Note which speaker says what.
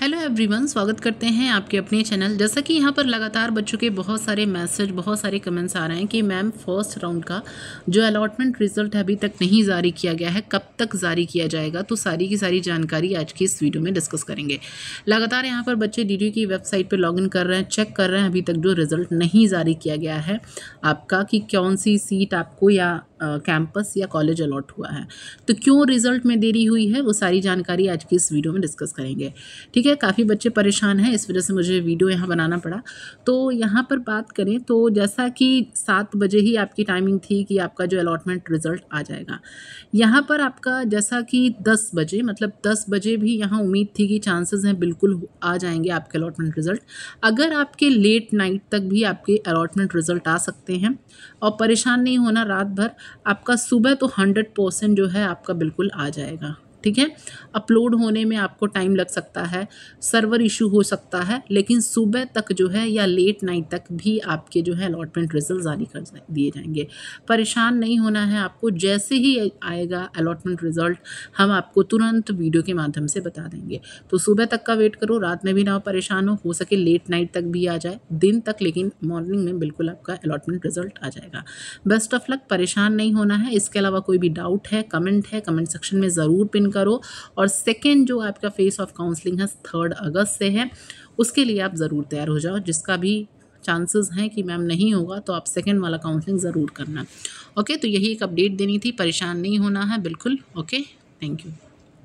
Speaker 1: hello everyone स्वागत करते हैं आपके अपने चैनल जैसा कि यहाँ पर लगातार बच्चों के बहुत सारे मैसेज बहुत सारे कमेंट्स आ रहे हैं कि मैम फर्स्ट राउंड का जो अलॉटमेंट रिजल्ट है अभी तक नहीं जारी किया गया है कब तक जारी किया जाएगा तो सारी की सारी जानकारी आज की इस वीडियो में डिस्कस करेंगे लगातार यहाँ पर बच्चे डी की वेबसाइट पर लॉग कर रहे हैं चेक कर रहे हैं अभी तक जो रिज़ल्ट नहीं जारी किया गया है आपका कि कौन सी सीट आपको या कैंपस या कॉलेज अलॉट हुआ है तो क्यों रिजल्ट में देरी हुई है वो सारी जानकारी आज की इस वीडियो में डिस्कस करेंगे ठीक है काफ़ी बच्चे परेशान हैं इस वजह से मुझे वीडियो यहाँ बनाना पड़ा तो यहाँ पर बात करें तो जैसा कि सात बजे ही आपकी टाइमिंग थी कि आपका जो अलॉटमेंट रिजल्ट आ जाएगा यहाँ पर आपका जैसा कि दस बजे मतलब दस बजे भी यहाँ उम्मीद थी कि चांसेज़ हैं बिल्कुल आ जाएंगे आपके अलॉटमेंट रिजल्ट अगर आपके लेट नाइट तक भी आपके अलॉटमेंट रिजल्ट आ सकते हैं और परेशान नहीं होना रात भर आपका सुबह तो हंड्रेड परसेंट जो है आपका बिल्कुल आ जाएगा ठीक है अपलोड होने में आपको टाइम लग सकता है सर्वर इशू हो सकता है लेकिन सुबह तक जो है या लेट नाइट तक भी आपके जो है अलॉटमेंट रिजल्ट जारी कर दिए जाएंगे परेशान नहीं होना है आपको जैसे ही आएगा अलॉटमेंट रिजल्ट हम आपको तुरंत वीडियो के माध्यम से बता देंगे तो सुबह तक का वेट करो रात में भी ना परेशान हो हो सके लेट नाइट तक भी आ जाए दिन तक लेकिन मॉर्निंग में बिल्कुल आपका अलॉटमेंट रिजल्ट आ जाएगा बेस्ट ऑफ लक परेशान नहीं होना है इसके अलावा कोई भी डाउट है कमेंट है कमेंट सेक्शन में ज़रूर पिन करो और सेकेंड जो आपका फेस ऑफ काउंसलिंग है थर्ड अगस्त से है उसके लिए आप ज़रूर तैयार हो जाओ जिसका भी चांसेस हैं कि मैम नहीं होगा तो आप सेकेंड वाला काउंसलिंग ज़रूर करना ओके तो यही एक अपडेट देनी थी परेशान नहीं होना है बिल्कुल ओके थैंक यू